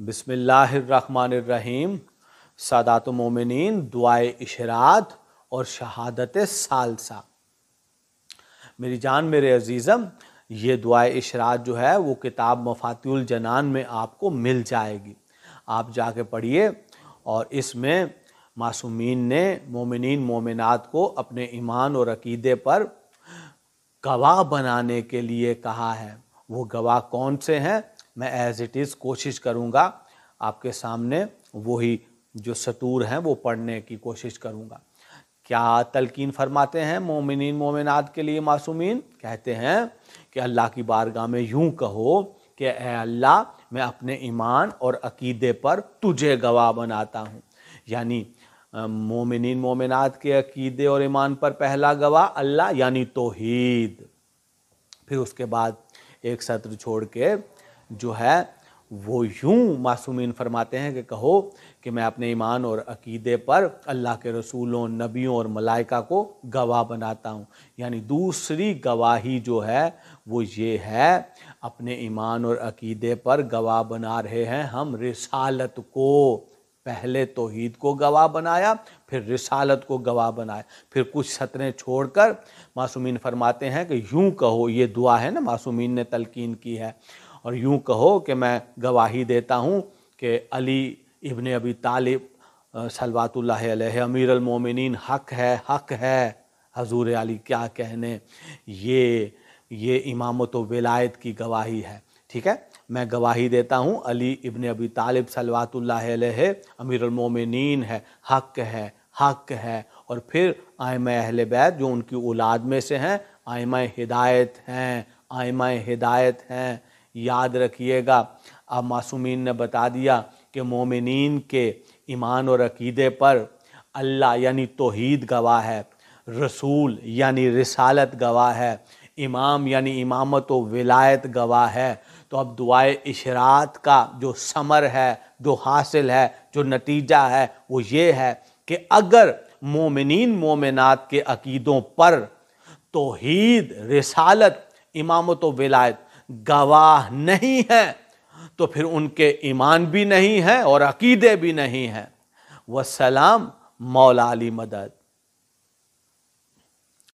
बिसमीम सादात मोमिन दुआए इशरात और शहादत सालसा मेरी जान मेरे अजीज़म ये दुआ इशरात जो है वो किताब मफातुल जनान में आपको मिल जाएगी आप जाके पढ़िए और इसमें मासूमीन ने मोमिन मोमिनात को अपने ईमान और अकीदे पर गवाह बनाने के लिए कहा है वो गवाह कौन से हैं मैं एज़ इट इज़ कोशिश करूँगा आपके सामने वही जो सतूर हैं वो पढ़ने की कोशिश करूँगा क्या तलकिन फरमाते हैं मोमिन मोमिनात के लिए मासूमिन कहते हैं कि अल्लाह की बारगाह में यूँ कहो कि ए अल्लाह मैं अपने ईमान और अकीदे पर तुझे गवाह बनाता हूँ यानी मोमिन मोमिनात के अकीदे और ईमान पर पहला गवाह अल्लाह यानी तोहीद फिर उसके बाद एक सत्र छोड़ के जो है वो यूं मासूमिन फरमाते हैं कि कहो कि मैं अपने ईमान और अकीदे पर अल्लाह के रसूलों नबियों और मलाइका को गवाह बनाता हूँ यानी दूसरी गवाही जो है वो ये है अपने ईमान और अकीदे पर गवाह बना रहे हैं हम रिसालत को पहले तोहीद को गवाह बनाया फिर रिसालत को गवाह बनाया फिर कुछ सतरें छोड़कर मासूमिन फरमाते हैं कि यूं कहो ये दुआ है ना मासूमिन ने तलकिन की है और यूँ कहो कि मैं गवाही देता हूँ कि अली इबन अबी तालिब सलवातुल्ल अमीर अलमोमिन हक है हक है हजूर अली क्या कहने ये ये इमामत वलायत की गवाही है ठीक है मैं गवाही देता हूँ अली इबन अबी तालिब सलवातुल्ल अमीर अलमोमिन है हक है हक है और फिर आयम अहल बैत जो उनकी औलाद में से हैं आयम हिदायत हैं आयम हिदायत हैं याद रखिएगा अब मासूमिन ने बता दिया कि मोमिन के ईमान और अकीदे पर अल्लाह यानी तोहद गवाह है रसूल यानी रसालत गवाह है इमाम यानी इमामत व विलायत गवाह है तो अब दुआए इशरात का जो समर है जो हासिल है जो नतीजा है वो ये है कि अगर मोमिन मोमिनात के अकीदों पर तोहद रसालत इमामत व विलायत गवाह नहीं है तो फिर उनके ईमान भी नहीं है और अकीदे भी नहीं हैं वसलाम मौला अली मदद